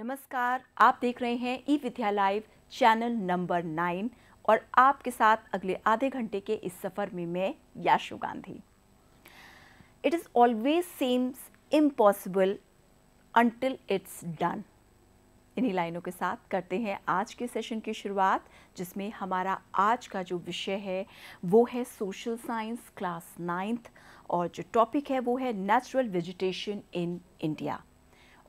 नमस्कार आप देख रहे हैं e Vidya live channel number nine और आपके साथ अगले आधे घंटे के इस सफ़र में मैं Yashu Gandhi it is always seems impossible until it's done इन्हीं लाइनों के साथ करते हैं आज के सेशन की शुरुआत जिसमें हमारा आज का जो विषय है वो है सोशल साइंस क्लास नाइन्थ और जो टॉपिक है वो है नेचुरल वेजिटेशन इन इंडिया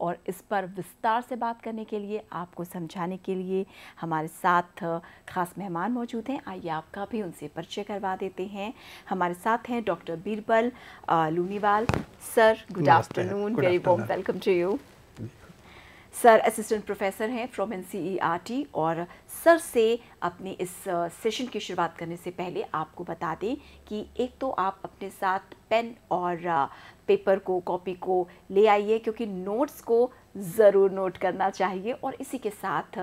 और इस पर विस्तार से बात करने के लिए आपको समझाने के लिए हमारे साथ खास मेहमान मौजूद हैं आइए आपका भी उनसे परिचय करवा देते हैं हमारे साथ हैं doctor Birbal Luniwal sir good afternoon very welcome to you sir assistant professor हैं फ्रॉम एन सी और सर से अपने इस सेशन की शुरुआत करने से पहले आपको बता दें कि एक तो आप अपने साथ पेन और पेपर को कॉपी को ले आइए क्योंकि नोट्स को ज़रूर नोट करना चाहिए और इसी के साथ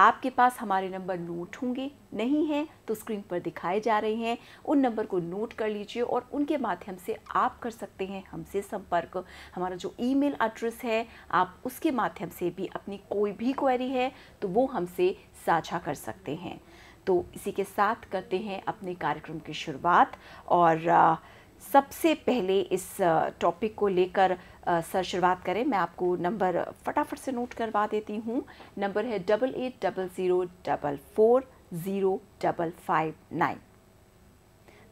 आपके पास हमारे नंबर नोट होंगे नहीं हैं तो स्क्रीन पर दिखाए जा रहे हैं उन नंबर को नोट कर लीजिए और उनके माध्यम से आप कर सकते हैं हमसे संपर्क हमारा जो ईमेल एड्रेस है आप उसके माध्यम से भी अपनी कोई भी क्वेरी है तो वो हमसे साझा कर सकते हैं तो इसी के साथ करते हैं अपने कार्यक्रम की शुरुआत और आ, सबसे पहले इस टॉपिक को लेकर सर शुरुआत करें मैं आपको नंबर फटाफट से नोट करवा देती हूँ नंबर है double eight double zero double four zero double five nine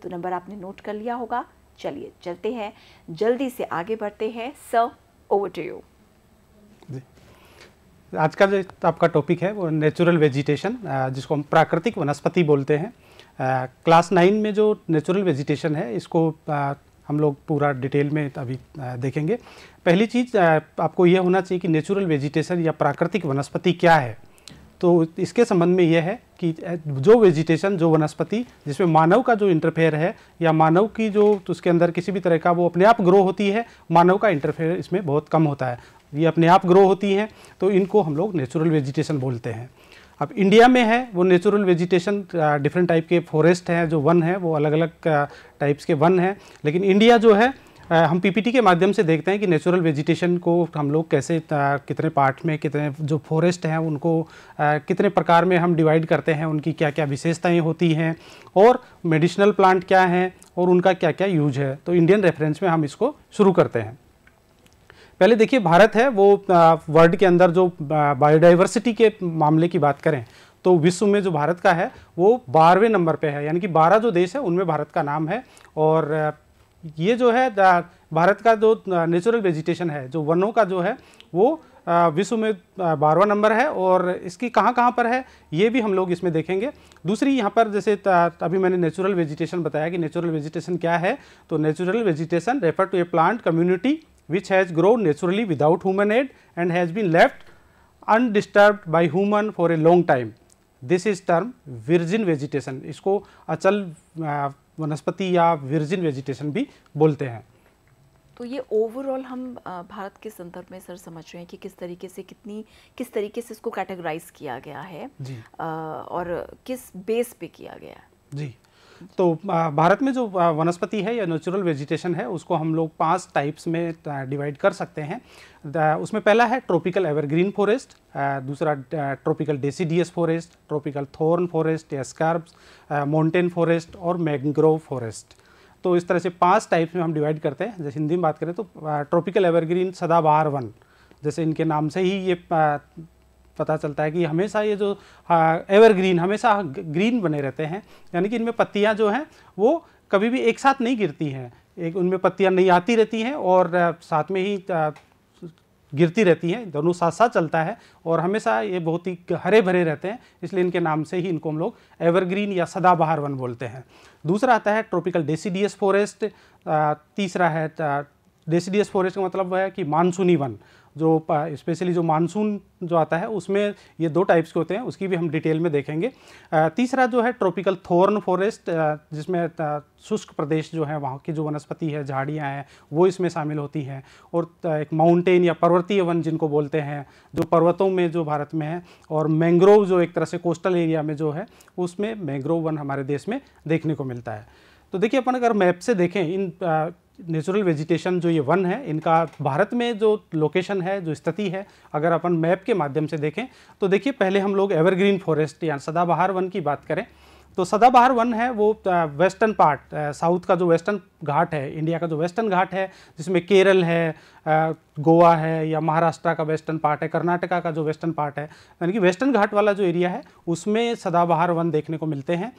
तो नंबर आपने नोट कर लिया होगा चलिए चलते हैं जल्दी से आगे बढ़ते हैं सर ओवर टू यू आज का जो आपका टॉपिक है वो नेचुरल वेजिटेशन जिसको हम प्राकृतिक वनस्पति बोलते हैं क्लास नाइन में जो नेचुरल वेजिटेशन है इसको आ, हम लोग पूरा डिटेल में अभी देखेंगे पहली चीज़ आपको यह होना चाहिए कि नेचुरल वेजिटेशन या प्राकृतिक वनस्पति क्या है तो इसके संबंध में यह है कि जो वेजिटेशन जो वनस्पति जिसमें मानव का जो इंटरफेयर है या मानव की जो तो उसके अंदर किसी भी तरह का वो अपने आप ग्रो होती है मानव का इंटरफेयर इसमें बहुत कम होता है ये अपने आप ग्रो होती हैं तो इनको हम लोग नेचुरल वेजिटेशन बोलते हैं अब इंडिया में है वो नेचुरल वेजिटेशन डिफरेंट टाइप के फॉरेस्ट हैं जो वन है वो अलग अलग टाइप्स के वन हैं लेकिन इंडिया जो है uh, हम पीपीटी के माध्यम से देखते हैं कि नेचुरल वेजिटेशन को हम लोग कैसे uh, कितने पार्ट में कितने जो फॉरेस्ट हैं उनको uh, कितने प्रकार में हम डिवाइड करते हैं उनकी क्या क्या विशेषताएं होती हैं और मेडिसिनल प्लांट क्या हैं और उनका क्या क्या यूज है तो इंडियन रेफरेंस में हम इसको शुरू करते हैं पहले देखिए भारत है वो वर्ल्ड के अंदर जो बायोडाइवर्सिटी के मामले की बात करें तो विश्व में जो भारत का है वो बारहवें नंबर पे है यानी कि बारह जो देश है उनमें भारत का नाम है और ये जो है भारत का जो नेचुरल वेजिटेशन है जो वनों का जो है वो विश्व में बारवा नंबर है और इसकी कहाँ कहाँ पर है ये भी हम लोग इसमें देखेंगे दूसरी यहाँ पर जैसे अभी मैंने नेचुरल वेजिटेशन बताया कि नेचुरल वेजिटेशन क्या है तो natural vegetation refer to a plant community which has grown naturally without human aid and has been left undisturbed by human for a long time. This is term virgin vegetation. isko achal vanaspati ya virgin vegetation bhi bolte hain तो ये overall हम भारत के संदर्भ में sir समझ रहे हैं कि किस तरीके से कितनी किस तरीके से इसको कैटेगराइज किया गया है जी। और किस बेस पे किया गया है जी तो भारत में जो वनस्पति है या नेचुरल वेजिटेशन है उसको हम लोग पांच टाइप्स में डिवाइड कर सकते हैं उसमें पहला है ट्रॉपिकल एवरग्रीन फॉरेस्ट दूसरा tropical deciduous forest tropical thorn forest या स्कर्ब्स माउंटेन फॉरेस्ट और मैंग्रोव फॉरेस्ट तो इस तरह से पांच टाइप्स में हम डिवाइड करते हैं जैसे हिंदी में बात करें तो ट्रॉपिकल एवरग्रीन सदाबहार वन जैसे इनके नाम से ही ये पता चलता है कि हमेशा ये जो एवरग्रीन हाँ, हमेशा ग्रीन बने रहते हैं यानी कि इनमें पत्तियाँ जो हैं वो कभी भी एक साथ नहीं गिरती हैं एक उनमें पत्तियाँ नहीं आती रहती हैं और साथ में ही गिरती रहती हैं दोनों साथ साथ चलता है और हमेशा ये बहुत ही हरे भरे रहते हैं इसलिए इनके नाम से ही इनको हम लोग एवरग्रीन या सदाबहार वन बोलते हैं दूसरा आता है ट्रॉपिकल डेसीडियस फॉरेस्ट तीसरा है डेसीडियस फॉरेस्ट का मतलब है कि मानसूनी वन जो स्पेशली जो मानसून जो आता है उसमें ये दो टाइप्स के होते हैं उसकी भी हम डिटेल में देखेंगे तीसरा जो है ट्रॉपिकल थोर्न फॉरेस्ट जिसमें शुष्क प्रदेश जो है वहाँ की जो वनस्पति है झाड़ियाँ हैं वो इसमें शामिल होती हैं और एक माउंटेन या पर्वतीय वन जिनको बोलते हैं जो पर्वतों में जो भारत में है और मैंग्रोव जो एक तरह से कोस्टल एरिया में जो है उसमें मैंग्रोव वन हमारे देश में देखने को मिलता है तो देखिए अपन अगर मैप से देखें इन नेचुरल वेजिटेशन जो ये वन है इनका भारत में जो लोकेशन है जो स्थिति है अगर अपन मैप के माध्यम से देखें तो देखिए पहले हम लोग एवरग्रीन फॉरेस्ट या सदाबहार वन की बात करें तो सदाबहार वन है वो वेस्टर्न पार्ट साउथ का जो वेस्टर्न घाट है इंडिया का जो वेस्टर्न घाट है जिसमें केरल है गोवा है या महाराष्ट्र का वेस्टर्न पार्ट है कर्नाटका का जो वेस्टर्न पार्ट है यानी कि वेस्टर्न घाट वाला जो एरिया है उसमें सदाबहार वन देखने को मिलते हैं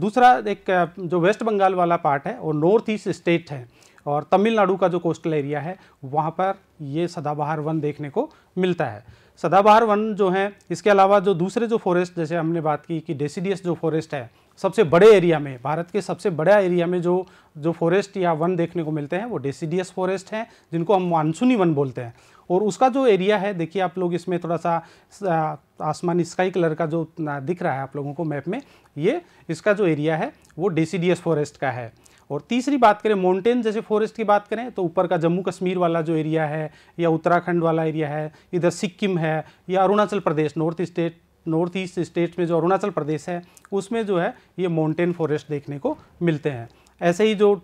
दूसरा एक जो वेस्ट बंगाल वाला पार्ट है वो नॉर्थ ईस्ट स्टेट है और तमिलनाडु का जो कोस्टल एरिया है वहाँ पर ये सदाबहार वन देखने को मिलता है सदाबहार वन जो है इसके अलावा जो दूसरे जो फॉरेस्ट जैसे हमने बात की कि डेसीडियस जो फॉरेस्ट है सबसे बड़े एरिया में भारत के सबसे बड़ा एरिया में जो जो फॉरेस्ट या वन देखने को मिलते हैं वो डेसीडियस फॉरेस्ट हैं जिनको हम मानसूनी वन बोलते हैं और उसका जो एरिया है देखिए आप लोग इसमें थोड़ा सा आसमानी स्काई कलर का जो दिख रहा है आप लोगों को मैप में ये इसका जो एरिया है वो डेसीडियस फॉरेस्ट का है और तीसरी बात करें माउंटेन जैसे फॉरेस्ट की बात करें तो ऊपर का जम्मू कश्मीर वाला जो एरिया है या उत्तराखंड वाला एरिया है इधर सिक्किम है या Arunachal Pradesh north state north east state में जो अरुणाचल प्रदेश है उसमें जो है ये माउंटेन फॉरेस्ट देखने को मिलते हैं ऐसे ही जो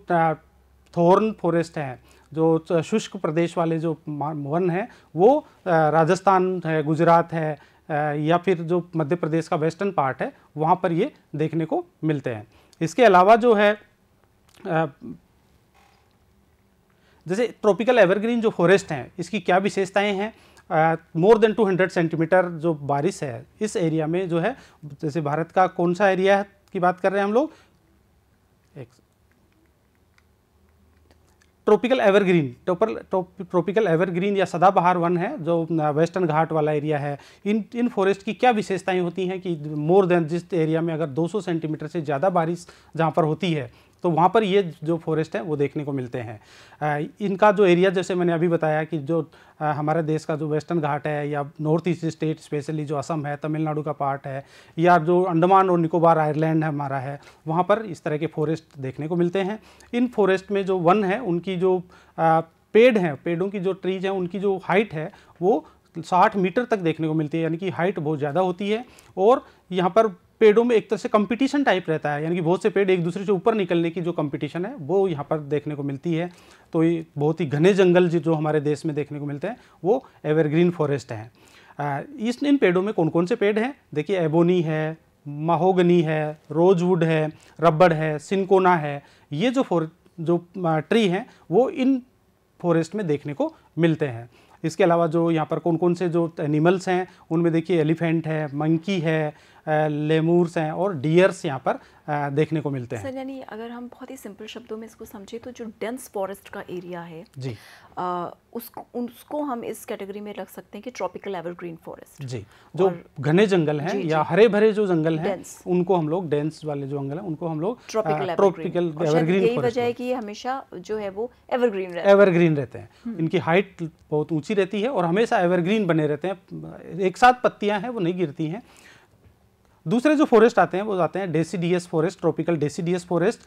थॉर्न फॉरेस्ट हैं जो शुष्क प्रदेश वाले जो वन हैं वो राजस्थान है गुजरात है या फिर जो मध्य प्रदेश का वेस्टर्न पार्ट है वहाँ पर ये देखने को मिलते हैं इसके अलावा जो है जैसे ट्रॉपिकल एवरग्रीन जो फॉरेस्ट हैं इसकी क्या विशेषताएं हैं मोर देन 200 सेंटीमीटर जो बारिश है इस एरिया में जो है जैसे भारत का कौन सा एरिया है की बात कर रहे हैं हम लोग एक ट्रॉपिकल एवरग्रीन टोपर ट्रॉपिकल एवरग्रीन या सदाबहार वन है जो वेस्टर्न घाट वाला एरिया है इन इन फॉरेस्ट की क्या विशेषताएं होती हैं कि मोर देन जिस एरिया में अगर 200 सेंटीमीटर से ज़्यादा बारिश जहाँ पर होती है तो वहाँ पर ये जो फॉरेस्ट है वो देखने को मिलते हैं इनका जो एरिया जैसे मैंने अभी बताया कि जो हमारे देश का जो वेस्टर्न घाट है या नॉर्थ ईस्ट स्टेट स्पेशली जो असम है तमिलनाडु का पार्ट है या जो अंडमान और निकोबार आयरलैंड हमारा है वहाँ पर इस तरह के फॉरेस्ट देखने को मिलते हैं इन फॉरेस्ट में जो वन है उनकी जो पेड़ हैं पेड़ों की जो ट्रीज हैं उनकी जो हाइट है वो साठ मीटर तक देखने को मिलती है यानी कि हाइट बहुत ज़्यादा होती है और यहाँ पर पेड़ों में एक तरह से कंपटीशन टाइप रहता है यानी कि बहुत से पेड़ एक दूसरे से ऊपर निकलने की जो कंपटीशन है वो यहाँ पर देखने को मिलती है तो ये बहुत ही घने जंगल जो हमारे देश में देखने को मिलते हैं वो एवरग्रीन फॉरेस्ट हैं इस इन पेड़ों में कौन कौन से पेड़ हैं देखिए एबोनी है माहोगनी है रोजवुड है रबड़ है सिनकोना है ये जो फॉर जो ट्री हैं वो इन फॉरेस्ट में देखने को मिलते हैं इसके अलावा जो यहाँ पर कौन कौन से जो एनिमल्स हैं उनमें देखिए एलिफेंट है मंकी है लेमूर्स हैं और डियर्स यहाँ पर देखने को मिलते हैं सर यानी अगर हम बहुत ही सिंपल शब्दों में इसको समझे तो जो डेंस फॉरेस्ट का एरिया है जी आ, उसको उसको हम इस कैटेगरी में रख सकते हैं कि ट्रॉपिकल एवरग्रीन फॉरेस्ट जी जो घने जंगल हैं या हरे भरे जो जंगल हैं उनको हम लोग डेंस वाले जो जंगल हैं उनको हम लोग ट्रॉपिकल ट्रॉपिकल एवरग्रीन यही वजह है कि ये हमेशा जो है वो एवरग्रीन रहते एवरग्रीन रहते हैं हम्म। इनकी हाइट बहुत ऊंची रहती है और हमेशा एवरग्रीन बने रहते हैं एक साथ पत्तियां हैं वो नहीं गिरती हैं दूसरे जो फॉरेस्ट आते हैं वो आते हैं deciduous forest tropical deciduous forest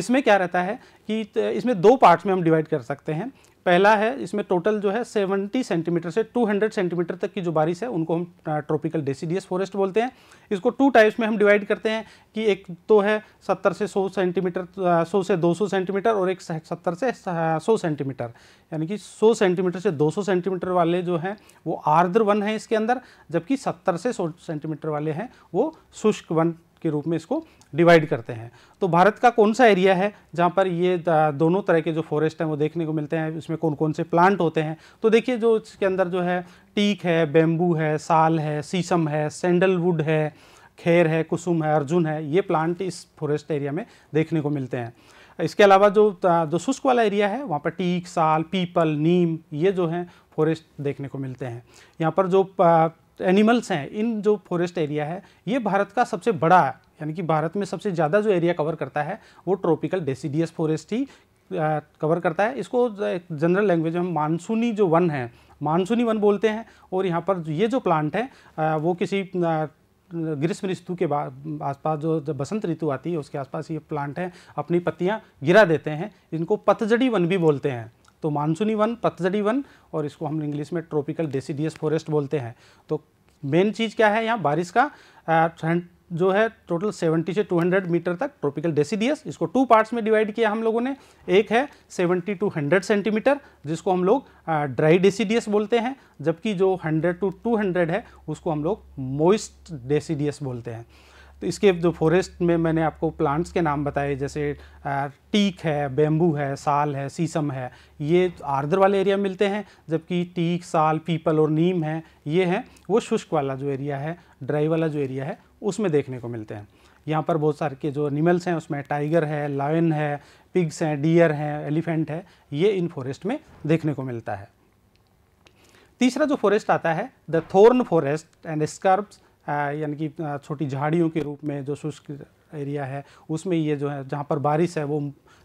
इसमें क्या रहता है कि इसमें दो पार्ट्स में हम डिवाइड कर सकते हैं पहला है इसमें टोटल जो है 70 सेंटीमीटर से 200 सेंटीमीटर तक की जो बारिश है उनको हम ट्रॉपिकल डेसीडियस फॉरेस्ट बोलते हैं इसको टू टाइप्स में हम डिवाइड करते हैं कि एक तो है 70 से 100 सेंटीमीटर 100 से 200 सेंटीमीटर और एक 70 से 100 सेंटीमीटर यानी कि 100 सेंटीमीटर से 200 सेंटीमीटर वाले जो हैं वो आर्द्र वन हैं इसके अंदर जबकि सत्तर से सौ सेंटीमीटर वाले हैं वो शुष्क वन के रूप में इसको डिवाइड करते हैं तो भारत का कौन सा एरिया है जहाँ पर ये दोनों तरह के जो फॉरेस्ट हैं वो देखने को मिलते हैं इसमें कौन कौन से प्लांट होते हैं तो देखिए जो इसके अंदर जो है टीक है बेम्बू है साल है सीशम है सैंडलवुड है खैर है कुसुम है अर्जुन है ये प्लांट इस फॉरेस्ट एरिया में देखने को मिलते हैं इसके अलावा जो जो शुष्क वाला एरिया है वहाँ पर टीक साल पीपल नीम ये जो हैं फॉरेस्ट देखने को मिलते हैं यहाँ पर जो तो एनिमल्स हैं इन जो फॉरेस्ट एरिया है ये भारत का सबसे बड़ा यानी कि भारत में सबसे ज़्यादा जो एरिया कवर करता है वो ट्रॉपिकल डेसीडियस फॉरेस्ट ही कवर करता है इसको जनरल लैंग्वेज में मानसूनी जो वन है मानसूनी वन बोलते हैं और यहाँ पर ये जो प्लांट है वो किसी ग्रीष्म ऋतु के आसपास जो बसंत ऋतु आती है उसके आसपास ये प्लांट हैं अपनी पत्तियाँ गिरा देते हैं इनको पतझड़ी वन भी बोलते हैं तो मानसूनी वन पतझड़ी वन और इसको हम इंग्लिश में ट्रॉपिकल डेसीडियस फॉरेस्ट बोलते हैं तो मेन चीज़ क्या है यहाँ बारिश का जो है टोटल 70 से 200 मीटर तक ट्रॉपिकल डेसीडियस इसको टू पार्ट्स में डिवाइड किया हम लोगों ने एक है 70 टू 100 सेंटीमीटर जिसको हम लोग ड्राई डेसीडियस बोलते हैं जबकि जो 100 टू 200 है उसको हम लोग मोइस्ट डेसीडियस बोलते हैं इसके जो फॉरेस्ट में मैंने आपको प्लांट्स के नाम बताए जैसे टीक है बेम्बू है साल है सीसम है ये आर्द्र वाले एरिया मिलते हैं जबकि टीक साल पीपल और नीम है ये हैं वो शुष्क वाला जो एरिया है ड्राई वाला जो एरिया है उसमें देखने को मिलते हैं यहाँ पर बहुत सारे के जो एनिमल्स हैं उसमें टाइगर है लायन है पिग्स हैं डियर हैं एलिफेंट है ये इन फॉरेस्ट में देखने को मिलता है तीसरा जो फॉरेस्ट आता है the thorn forest and scrubs यानी कि छोटी झाड़ियों के रूप में जो शुष्क एरिया है उसमें ये जो है जहाँ पर बारिश है वो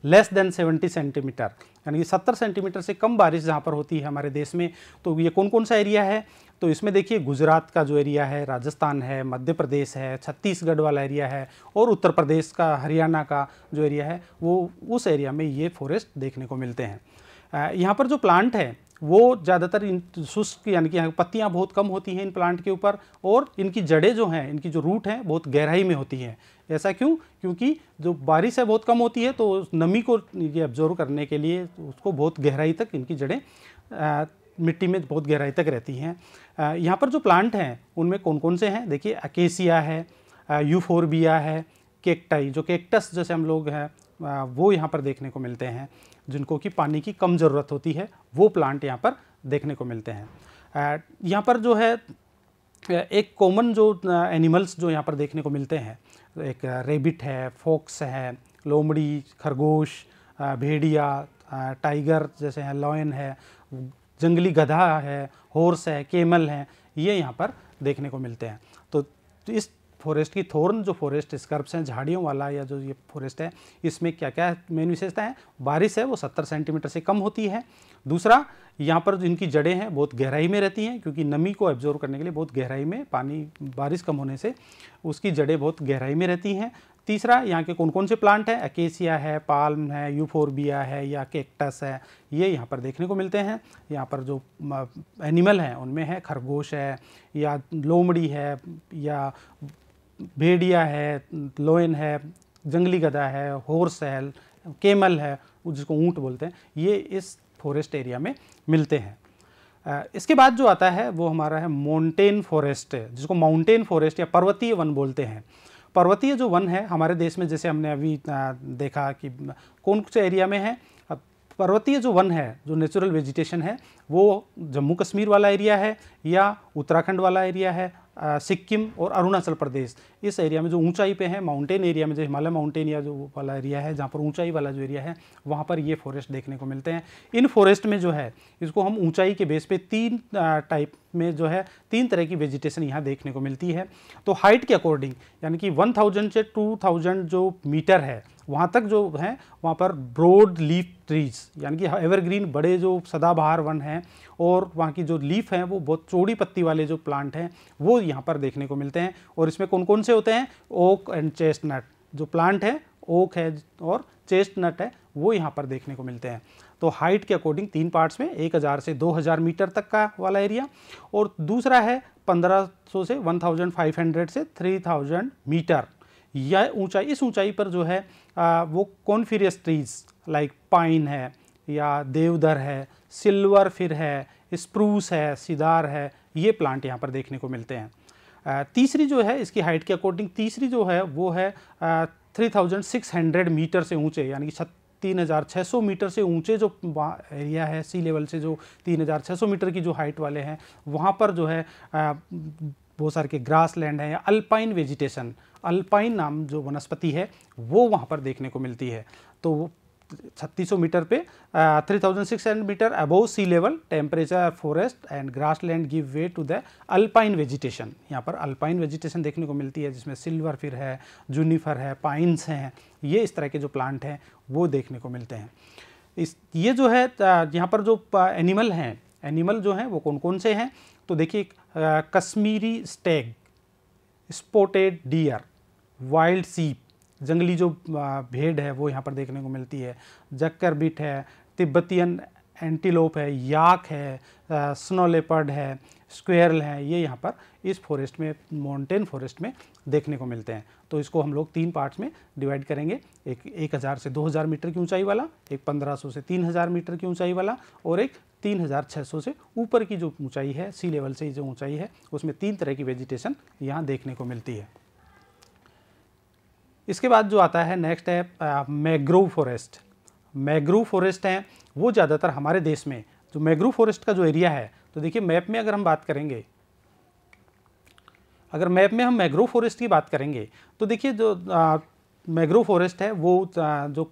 लेस देन 70 सेंटीमीटर यानी कि 70 सेंटीमीटर से कम बारिश जहाँ पर होती है हमारे देश में तो ये कौन कौन सा एरिया है तो इसमें देखिए गुजरात का जो एरिया है राजस्थान है मध्य प्रदेश है छत्तीसगढ़ वाला एरिया है और उत्तर प्रदेश का हरियाणा का जो एरिया है वो उस एरिया में ये फॉरेस्ट देखने को मिलते हैं यहाँ पर जो प्लांट है वो ज़्यादातर इन शुष्क यानी कि यहाँ पत्तियाँ बहुत कम होती हैं इन प्लांट के ऊपर और इनकी जड़ें जो हैं इनकी जो रूट हैं बहुत गहराई में होती हैं ऐसा क्यों क्योंकि जो बारिश है बहुत कम होती है तो नमी को ये एब्जॉर्व करने के लिए उसको बहुत गहराई तक इनकी जड़ें मिट्टी में बहुत गहराई तक रहती हैं यहाँ पर जो प्लांट हैं उनमें कौन कौन से हैं देखिए अकेसिया है यूफोरबिया है केकटाई जो केक्टस जैसे हम लोग हैं वो यहाँ पर देखने को मिलते हैं जिनको कि पानी की कम ज़रूरत होती है वो प्लांट यहाँ पर देखने को मिलते हैं यहाँ पर जो है एक कॉमन जो एनिमल्स जो यहाँ पर देखने को मिलते हैं एक रेबिट है फोक्स है लोमड़ी खरगोश भेड़िया टाइगर जैसे हैं लॉयन है जंगली गधा है हॉर्स है केमल है ये यहाँ पर देखने को मिलते हैं तो इस फॉरेस्ट की थोर्न जो फॉरेस्ट स्कर्प्स हैं झाड़ियों वाला या जो ये फॉरेस्ट है इसमें क्या क्या मेन विशेषता है बारिश है वो सत्तर सेंटीमीटर से कम होती है दूसरा यहाँ पर जो इनकी जड़ें हैं बहुत गहराई में रहती हैं क्योंकि नमी को एब्जॉर्व करने के लिए बहुत गहराई में पानी बारिश कम होने से उसकी जड़ें बहुत गहराई में रहती हैं तीसरा यहाँ के कौन कौन से प्लांट हैं एकेसिया है पाल्म है यूफोरबिया है या केक्टस है ये यहाँ पर देखने को मिलते हैं यहाँ पर जो एनिमल हैं उनमें है खरगोश है या लोमड़ी है या भेड़िया है लोयन है जंगली गधा है हॉर्स है केमल है जिसको ऊँट बोलते हैं ये इस फॉरेस्ट एरिया में मिलते हैं इसके बाद जो आता है वो हमारा है माउंटेन फॉरेस्ट जिसको माउंटेन फॉरेस्ट या पर्वतीय वन बोलते हैं पर्वतीय जो वन है हमारे देश में जैसे हमने अभी देखा कि कौन से एरिया में है पर्वतीय जो वन है जो नेचुरल वेजिटेशन है वो जम्मू कश्मीर वाला एरिया है या उत्तराखंड वाला एरिया है सिक्किम और अरुणाचल प्रदेश इस एरिया में जो ऊंचाई पे है माउंटेन एरिया में जो हिमालय माउंटेन या जो वाला एरिया है जहाँ पर ऊंचाई वाला जो एरिया है वहाँ पर ये फॉरेस्ट देखने को मिलते हैं इन फॉरेस्ट में जो है इसको हम ऊंचाई के बेस पे तीन टाइप में जो है तीन तरह की वेजिटेशन यहाँ देखने को मिलती है तो हाइट के अकॉर्डिंग यानी कि वन से टू जो मीटर है वहाँ तक जो हैं वहाँ पर ब्रोड लीफ ट्रीज यानी कि एवरग्रीन बड़े जो सदाबहार वन हैं और वहाँ की जो लीफ हैं वो बहुत चौड़ी पत्ती वाले जो प्लांट हैं वो यहाँ पर देखने को मिलते हैं और इसमें कौन कौन से होते हैं ओक एंड चेस्टनट जो प्लांट है ओक है और चेस्टनट है वो यहाँ पर देखने को मिलते हैं तो हाइट के अकॉर्डिंग तीन पार्ट्स में 1000 से 2000 मीटर तक का वाला एरिया और दूसरा है 1500 से 1500 से 3000 मीटर या ऊंचाई इस ऊंचाई पर जो है आ, वो कॉन्फिरियस ट्रीज लाइक पाइन है या देवदर है सिल्वर फिर है स्प्रूस है सिदार है ये प्लांट यहाँ पर देखने को मिलते हैं आ, तीसरी जो है इसकी हाइट के अकॉर्डिंग तीसरी जो है वो है three thousand six hundred metre से ऊंचे यानी कि तीन हज़ार छः सौ मीटर से ऊंचे जो एरिया है सी लेवल से जो तीन हज़ार छः सौ मीटर की जो हाइट वाले हैं वहाँ पर जो है बहुत सारे के ग्रास लैंड हैं या अल्पाइन वेजिटेशन अल्पाइन नाम जो वनस्पति है वो वहाँ पर देखने को मिलती है तो छत्तीस मीटर पे three thousand six hundred metre above sea level temperature forest and grassland give way to the alpine vegetation यहाँ पर अल्पाइन वेजिटेशन देखने को मिलती है जिसमें सिल्वर फिर है जूनीफर है पाइन्स हैं ये इस तरह के जो प्लांट हैं वो देखने को मिलते हैं इस ये जो है यहाँ पर जो एनिमल हैं एनिमल जो हैं वो कौन कौन से हैं तो देखिए Kashmiri stag spotted deer wild sheep जंगली जो भेड़ है वो यहाँ पर देखने को मिलती है जक्कर बिट है तिब्बतियन एंटीलोप है याक है स्नो लेपर्ड है स्क्वेरल है ये यहाँ पर इस फॉरेस्ट में माउंटेन फॉरेस्ट में देखने को मिलते हैं तो इसको हम लोग तीन पार्ट्स में डिवाइड करेंगे एक एक हज़ार से दो हज़ार मीटर की ऊंचाई वाला एक पंद्रह सौ से तीन हज़ार मीटर की ऊंचाई वाला और एक 3600 से ऊपर की जो ऊंचाई है सी लेवल से जो ऊंचाई है उसमें तीन तरह की वेजिटेशन यहाँ देखने को मिलती है इसके बाद जो आता है नेक्स्ट है मैग्रोव फॉरेस्ट मैग्रोव फॉरेस्ट हैं वो ज़्यादातर हमारे देश में जो मैग्रोव फॉरेस्ट का जो एरिया है तो देखिए मैप में अगर हम बात करेंगे अगर मैप में हम मैग्रोव फॉरेस्ट की बात करेंगे तो देखिए जो मैग्रो फॉरेस्ट है वो जो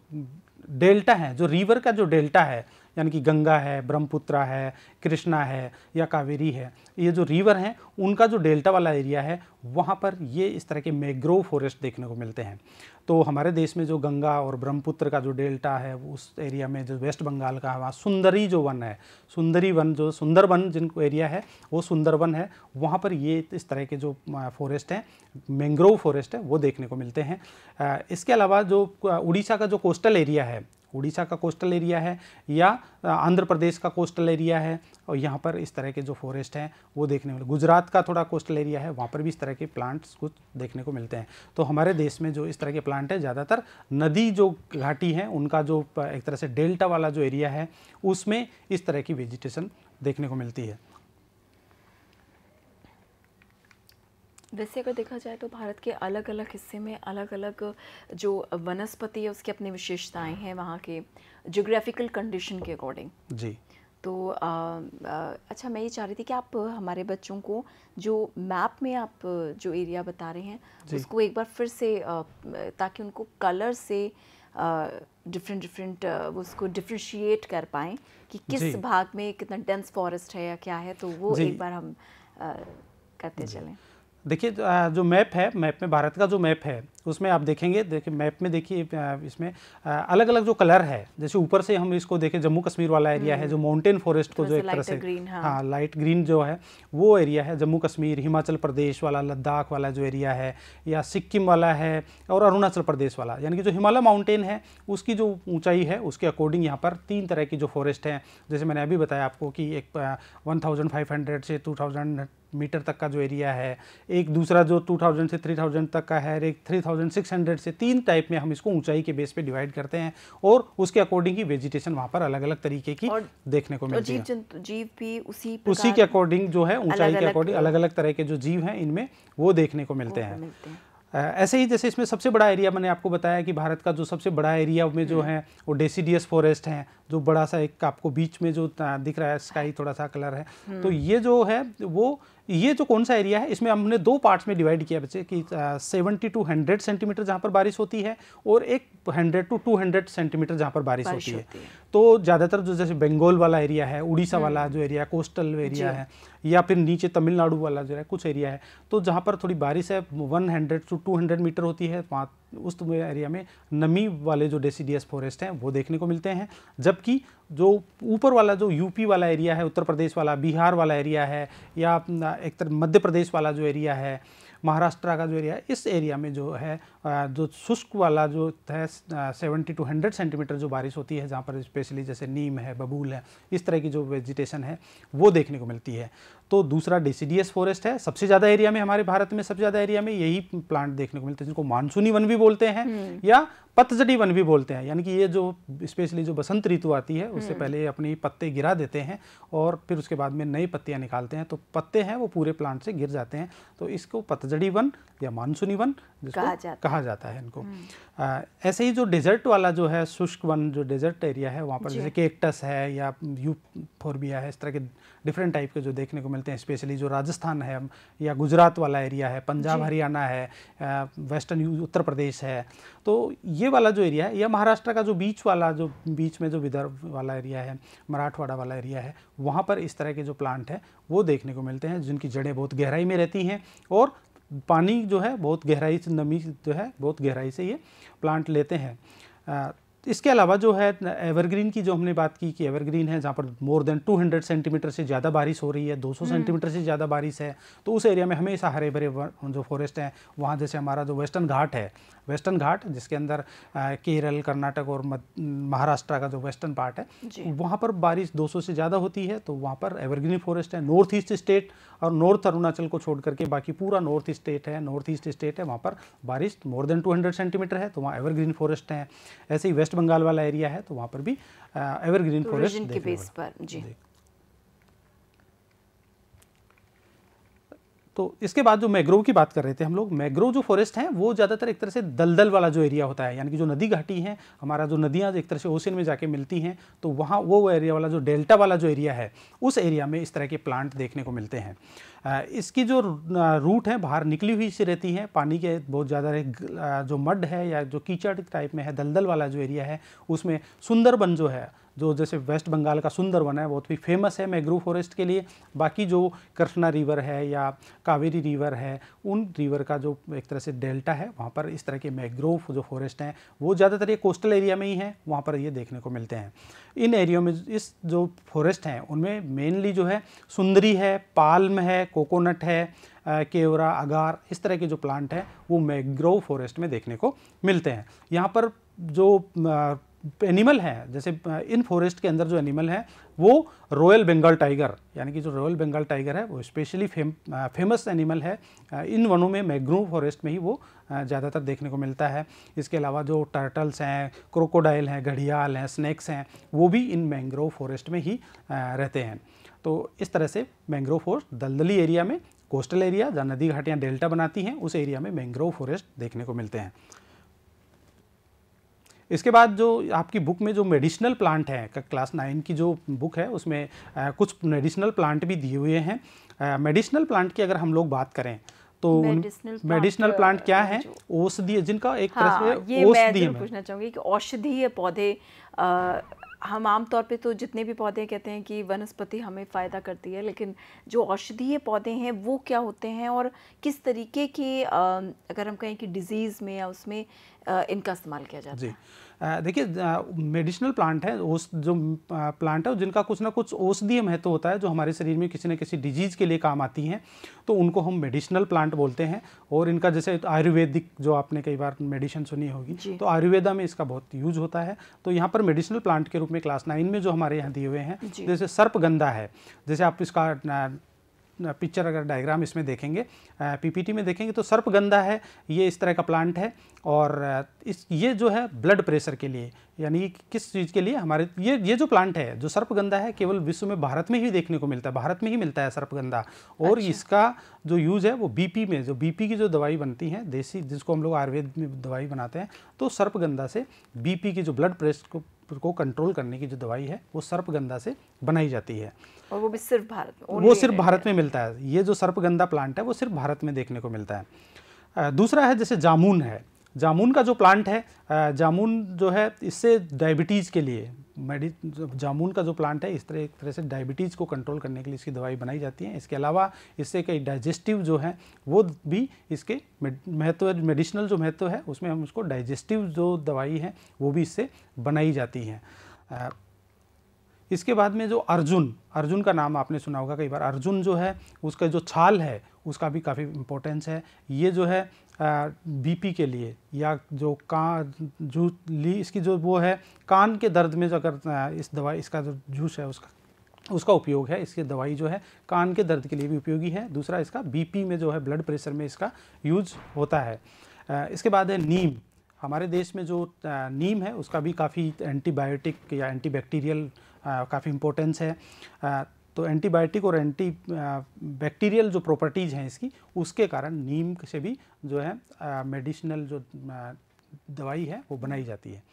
डेल्टा है जो रिवर का जो डेल्टा है यानी कि गंगा है ब्रह्मपुत्रा है कृष्णा है या कावेरी है ये जो रिवर हैं उनका जो डेल्टा वाला एरिया है वहाँ पर ये इस तरह के मैग्रोव फॉरेस्ट देखने को मिलते हैं तो हमारे देश में जो गंगा और ब्रह्मपुत्र का जो डेल्टा है उस एरिया में जो वेस्ट बंगाल का वहाँ सुंदरी जो वन है सुंदरी वन जो सुंदर वन जिनको एरिया है वो सुंदर वन है वहाँ पर ये इस तरह के जो फॉरेस्ट हैं मैंग्रोव फॉरेस्ट है वो देखने को मिलते हैं इसके अलावा जो उड़ीसा का जो कोस्टल एरिया है उड़ीसा का कोस्टल एरिया है या आंध्र प्रदेश का कोस्टल एरिया है और यहाँ पर इस तरह के जो फॉरेस्ट हैं वो देखने मिले गुजरात का थोड़ा कोस्टल एरिया है वहाँ पर भी इस तरह के प्लांट्स कुछ देखने को मिलते हैं तो हमारे देश में जो इस तरह के प्लांट हैं ज़्यादातर नदी जो घाटी हैं उनका जो एक तरह से डेल्टा वाला जो एरिया है उसमें इस तरह की वेजिटेशन देखने को मिलती है वैसे अगर देखा जाए तो भारत के अलग अलग हिस्से में अलग अलग जो वनस्पति है उसकी अपनी विशेषताएं हैं वहाँ के जोग्राफिकल कंडीशन के अकॉर्डिंग जी तो आ, आ, अच्छा मैं ये चाह रही थी कि आप हमारे बच्चों को जो मैप में आप जो एरिया बता रहे हैं उसको एक बार फिर से आ, ताकि उनको कलर से डिफरेंट डिफरेंट उसको डिफ्रेंशिएट कर पाएँ कि किस भाग में कितना डेंस फॉरेस्ट है या क्या है तो वो एक बार हम करते चलें देखिए जो मैप है मैप में भारत का जो मैप है उसमें आप देखेंगे देखिए मैप में देखिए इसमें अलग अलग जो कलर है जैसे ऊपर से हम इसको देखें जम्मू कश्मीर वाला एरिया है जो माउंटेन हम्म। फॉरेस्ट को जो एक तरह से ग्रीन हाँ।, हाँ लाइट ग्रीन जो है वो एरिया है जम्मू कश्मीर हिमाचल प्रदेश वाला लद्दाख वाला जो एरिया है या सिक्किम वाला है और अरुणाचल प्रदेश वाला यानी कि जो हिमालय माउंटेन है उसकी जो ऊँचाई है उसके अकॉर्डिंग यहाँ पर तीन तरह की जो फॉरेस्ट हैं जैसे मैंने अभी बताया आपको कि एक वन से टू मीटर तक का जो एरिया है एक दूसरा जो 2000 से 3000 तक का है एक थ्री 1600 से तीन टाइप में हम इसको ऊंचाई के बेस पे डिवाइड करते हैं और उसके अकॉर्डिंग ही वेजिटेशन वहाँ पर अलग अलग तरीके की देखने को मिलती जीव है जीव भी उसी उसी के अकॉर्डिंग जो है ऊंचाई के अकॉर्डिंग अलग अलग तरह के जो जीव हैं इनमें वो देखने को मिलते हैं ऐसे ही जैसे इसमें सबसे बड़ा एरिया मैंने आपको बताया कि भारत का जो सबसे बड़ा एरिया में जो हम्म। है वो डेसीडियस फॉरेस्ट हैं जो बड़ा सा एक आपको बीच में जो दिख रहा है स्काई थोड़ा सा कलर है हम्म। तो ये जो है वो ये जो कौन सा एरिया है इसमें हमने दो पार्ट्स में डिवाइड किया बच्चे कि सेवेंटी टू हंड्रेड सेंटीमीटर जहाँ पर बारिश होती है और एक hundred two two hundred centimetre जहाँ पर बारिश, बारिश होती, होती है, है। तो ज़्यादातर जो जैसे बंगाल वाला एरिया है उड़ीसा हम्म। वाला जो एरिया है कोस्टल एरिया है या फिर नीचे तमिलनाडु वाला जो है कुछ एरिया है तो जहाँ पर थोड़ी बारिश है one hundred two two hundred metre होती है वहाँ उस एरिया में नमी वाले जो डेसीडियस फॉरेस्ट हैं वो देखने को मिलते हैं जबकि जो ऊपर वाला जो यूपी वाला एरिया है उत्तर प्रदेश वाला बिहार वाला एरिया है या एक तरह मध्य प्रदेश वाला जो एरिया है महाराष्ट्र का जो एरिया है इस एरिया में जो है जो शुष्क वाला जो है सेवेंटी टू हंड्रेड सेंटीमीटर जो बारिश होती है जहाँ पर स्पेशली जैसे नीम है बबूल है इस तरह की जो वेजिटेशन है वो देखने को मिलती है तो दूसरा डेसीडियस फॉरेस्ट है सबसे ज़्यादा एरिया में हमारे भारत में सबसे ज़्यादा एरिया में यही प्लांट देखने को मिलते हैं जिनको मानसूनी वन भी बोलते हैं हम्म। या पतझड़ी वन भी बोलते हैं यानी कि ये जो स्पेशली जो बसंत ऋतु आती है उससे हम्म। पहले अपने पत्ते गिरा देते हैं और फिर उसके बाद में नई पत्तियाँ निकालते हैं तो पत्ते हैं वो पूरे प्लांट से गिर जाते हैं तो इसको पतझड़ी वन या मानसूनी वन जिसको कहा जाता, कहा जाता है इनको हम्म। आ, ऐसे ही जो डेजर्ट वाला जो है शुष्क वन जो डेजर्ट एरिया है वहाँ पर जैसे केक्टस है या यू फोरबिया है इस तरह के डिफरेंट टाइप के जो देखने को मिलते हैं स्पेशली जो राजस्थान है या गुजरात वाला एरिया है पंजाब हरियाणा है वेस्टर्न उत्तर प्रदेश है तो ये वाला जो एरिया है या महाराष्ट्र का जो बीच वाला जो बीच में जो विदर्भ वाला एरिया है मराठवाड़ा वाला एरिया है वहाँ पर इस तरह के जो प्लांट है वो देखने को मिलते हैं जिनकी जड़ें बहुत गहराई में रहती हैं और पानी जो है बहुत गहराई से नमी जो है बहुत गहराई से ये प्लांट लेते हैं इसके अलावा जो है एवरग्रीन की जो हमने बात की कि एवरग्रीन है जहाँ पर मोर देन 200 सेंटीमीटर से ज़्यादा बारिश हो रही है 200 सेंटीमीटर हम्म। से ज़्यादा बारिश है तो उस एरिया में हमेशा हरे भरे जो फॉरेस्ट हैं वहाँ जैसे हमारा जो वेस्टर्न घाट है वेस्टर्न घाट जिसके अंदर केरल कर्नाटक और महाराष्ट्र का जो वेस्टर्न पार्ट है वहाँ पर बारिश दो से ज़्यादा होती है तो वहाँ पर एवरग्रीन फॉरेस्ट है नॉर्थ ईस्ट स्टेट और नॉर्थ अरुणाचल को छोड़ करके बाकी पूरा नॉर्थ स्टेट है नॉर्थ ईस्ट स्टेट है वहाँ पर बारिश मोर देन टू सेंटीमीटर है तो वहाँ एवरग्रीन फॉरेस्ट है ऐसे ही वेस्ट बंगाल वाला एरिया है तो वहां पर भी एवरग्रीन फॉरेस्ट तो के बेस पर जी तो इसके बाद जो मैग्रोव की बात कर रहे थे हम लोग मैग्रोव जो फॉरेस्ट हैं वो ज़्यादातर एक तरह से दलदल वाला जो एरिया होता है यानी कि जो नदी घाटी है हमारा जो नदियाँ एक तरह से ओशन में जाके मिलती हैं तो वहाँ वो एरिया वाला जो डेल्टा वाला जो एरिया है उस एरिया में इस तरह के प्लांट देखने को मिलते हैं इसकी जो रूट हैं बाहर निकली हुई सी रहती हैं पानी के बहुत ज़्यादा जो मड है या जो कीचड़ टाइप में है दलदल वाला जो एरिया है उसमें सुंदरबन जो है जो जैसे वेस्ट बंगाल का सुंदरवन है बहुत ही फेमस है मैग्रोव फॉरेस्ट के लिए बाकी जो कृष्णा रिवर है या कावेरी रिवर है उन रिवर का जो एक तरह से डेल्टा है वहाँ पर इस तरह के मैग्रोव जो फॉरेस्ट हैं वो ज़्यादातर ये कोस्टल एरिया में ही हैं वहाँ पर ये देखने को मिलते हैं इन एरियो में इस जो फॉरेस्ट हैं उनमें मेनली जो है सुंदरी है पाल्म है कोकोनट है केवरा अगार इस तरह के जो प्लांट हैं वो मैग्रोव फॉरेस्ट में देखने को मिलते हैं यहाँ पर जो एनिमल हैं जैसे इन फॉरेस्ट के अंदर जो एनिमल हैं वो रॉयल बंगाल टाइगर यानी कि जो रॉयल बंगाल टाइगर है वो स्पेशली फेम फेमस एनिमल है इन वनों में मैग्रोव फॉरेस्ट में ही वो ज़्यादातर देखने को मिलता है इसके अलावा जो टर्टल्स हैं क्रोकोडाइल हैं घड़ियाल हैं स्नैक्स हैं वो भी इन मैंग्रोव फॉरेस्ट में ही रहते हैं तो इस तरह से मैंग्रोव फॉरेस्ट दलदली एरिया में कोस्टल एरिया जहाँ नदी घाटियाँ डेल्टा बनाती हैं उस एरिया में मैंग्रोव फॉरेस्ट देखने को मिलते हैं इसके बाद जो आपकी बुक में जो मेडिसिनल प्लांट है क्लास नाइन की जो बुक है उसमें आ, कुछ मेडिसिनल प्लांट भी दिए हुए हैं मेडिसिनल प्लांट की अगर हम लोग बात करें तो मेडिसिनल प्लांट क्या है औषधीय जिनका एक हाँ, तरह से औषधीय पूछना चाहूंगी कि औषधीय पौधे हम आम तौर पे तो जितने भी पौधे कहते हैं कि वनस्पति हमें फ़ायदा करती है लेकिन जो औषधीय पौधे हैं वो क्या होते हैं और किस तरीके के अगर हम कहें कि डिज़ीज़ में या उसमें इनका इस्तेमाल किया जाता है देखिए मेडिसिनल प्लांट है ओस जो प्लांट है जिनका कुछ ना कुछ औषधीय महत्व तो होता है जो हमारे शरीर में किसी न किसी डिजीज़ के लिए काम आती हैं तो उनको हम मेडिसिनल प्लांट बोलते हैं और इनका जैसे आयुर्वेदिक जो आपने कई बार मेडिसिन सुनी होगी तो आयुर्वेदा में इसका बहुत यूज होता है तो यहाँ पर मेडिसिनल प्लांट के रूप में क्लास नाइन में जो हमारे यहाँ दिए हुए हैं जैसे सर्पगंधा है जैसे आप इसका पिक्चर अगर डायग्राम इसमें देखेंगे पीपीटी में देखेंगे तो सर्पगंधा है ये इस तरह का प्लांट है और इस ये जो है ब्लड प्रेशर के लिए यानी किस चीज़ के लिए हमारे ये ये जो प्लांट है जो सर्पगंधा है केवल विश्व में भारत में ही देखने को मिलता है भारत में ही मिलता है सर्पगंधा और अच्छा। इसका जो यूज़ है वो बीपी में जो बीपी की जो दवाई बनती है देसी जिसको हम लोग आयुर्वेद में दवाई बनाते हैं तो सर्पगंधा से बीपी की जो ब्लड प्रेशर को को कंट्रोल करने की जो दवाई है वो सर्पगंधा से बनाई जाती है और वो भी सिर्फ भारत में वो सिर्फ भारत में मिलता है ये जो सर्पगंधा प्लांट है वो सिर्फ भारत में देखने को मिलता है दूसरा है जैसे जामुन है जामुन का जो प्लांट है जामुन जो है इससे डायबिटीज़ के लिए मेडि जामुन का जो प्लांट है इस तरह एक तरह से डायबिटीज़ को कंट्रोल करने के लिए इसकी दवाई बनाई जाती है इसके अलावा इससे कई डाइजेस्टिव जो है वो भी इसके महत्व मेडिसिनल जो महत्व है उसमें हम उसको डाइजेस्टिव जो दवाई है वो भी इससे बनाई जाती हैं इसके बाद में जो अर्जुन अर्जुन का नाम आपने सुना होगा कई बार अर्जुन जो है उसका जो छाल है उसका भी काफ़ी इम्पोर्टेंस है ये जो है बीपी के लिए या जो कान जू ली इसकी जो वो है कान के दर्द में जो अगर इस दवाई इसका जो जूस है उसका उसका उपयोग है इसकी दवाई जो है कान के दर्द के लिए भी उपयोगी है दूसरा इसका बीपी में जो है ब्लड प्रेशर में इसका यूज होता है इसके बाद है नीम हमारे देश में जो नीम है उसका भी काफ़ी एंटीबायोटिक या एंटीबैक्टीरियल काफ़ी इम्पोर्टेंस है तो एंटीबायोटिक और एंटी बैक्टीरियल जो प्रॉपर्टीज़ हैं इसकी उसके कारण नीम से भी जो है मेडिसिनल जो दवाई है वो बनाई जाती है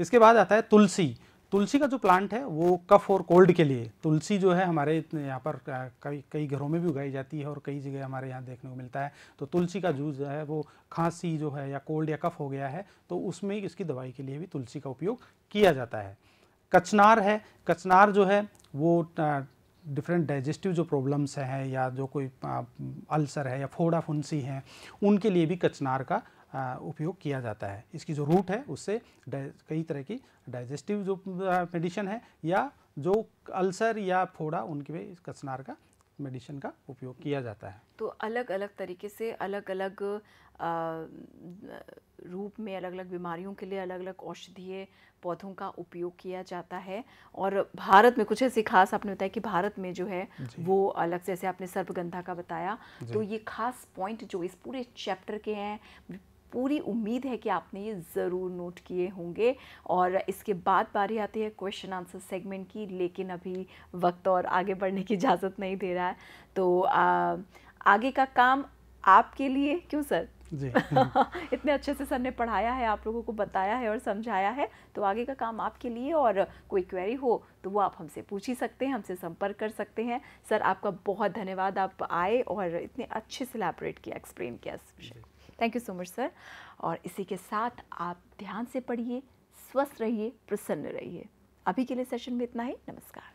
इसके बाद आता है तुलसी तुलसी का जो प्लांट है वो कफ और कोल्ड के लिए तुलसी जो है हमारे यहाँ पर कई कई घरों में भी उगाई जाती है और कई जगह हमारे यहाँ देखने को मिलता है तो तुलसी का जूस जो है वो खांसी जो है या कोल्ड या कफ हो गया है तो उसमें इसकी दवाई के लिए भी तुलसी का उपयोग किया जाता है कचनार है कचनार जो है वो डिफरेंट डाइजेस्टिव जो प्रॉब्लम्स हैं या जो कोई अल्सर है या फोड़ा फुंसी है उनके लिए भी कचनार का उपयोग किया जाता है इसकी जो रूट है उससे कई तरह की डाइजेस्टिव जो मेडिसिन है या जो अल्सर या फोड़ा उनके भी कचनार का मेडिसिन का उपयोग किया जाता है तो अलग अलग तरीके से अलग अलग रूप में अलग अलग बीमारियों के लिए अलग अलग औषधीय पौधों का उपयोग किया जाता है और भारत में कुछ ऐसी खास आपने बताया कि भारत में जो है वो अलग से जैसे आपने सर्पगंधा का बताया तो ये खास पॉइंट जो इस पूरे चैप्टर के हैं पूरी उम्मीद है कि आपने ये ज़रूर नोट किए होंगे और इसके बाद बारी आती है क्वेश्चन आंसर सेगमेंट की लेकिन अभी वक्त और आगे बढ़ने की इजाज़त नहीं दे रहा है तो आ, आगे का काम आपके लिए क्यों सर जी इतने अच्छे से सर ने पढ़ाया है आप लोगों को बताया है और समझाया है तो आगे का काम आपके लिए और कोई क्वेरी हो तो वो आप हमसे पूछ ही सकते हैं हमसे संपर्क कर सकते हैं सर आपका बहुत धन्यवाद आप आए और इतने अच्छे से लैबोरेट किया एक्सप्लेन किया thank you so much sir और इसी के साथ आप ध्यान से पढ़िए स्वस्थ रहिए प्रसन्न रहिए अभी के लिए सेशन में इतना ही नमस्कार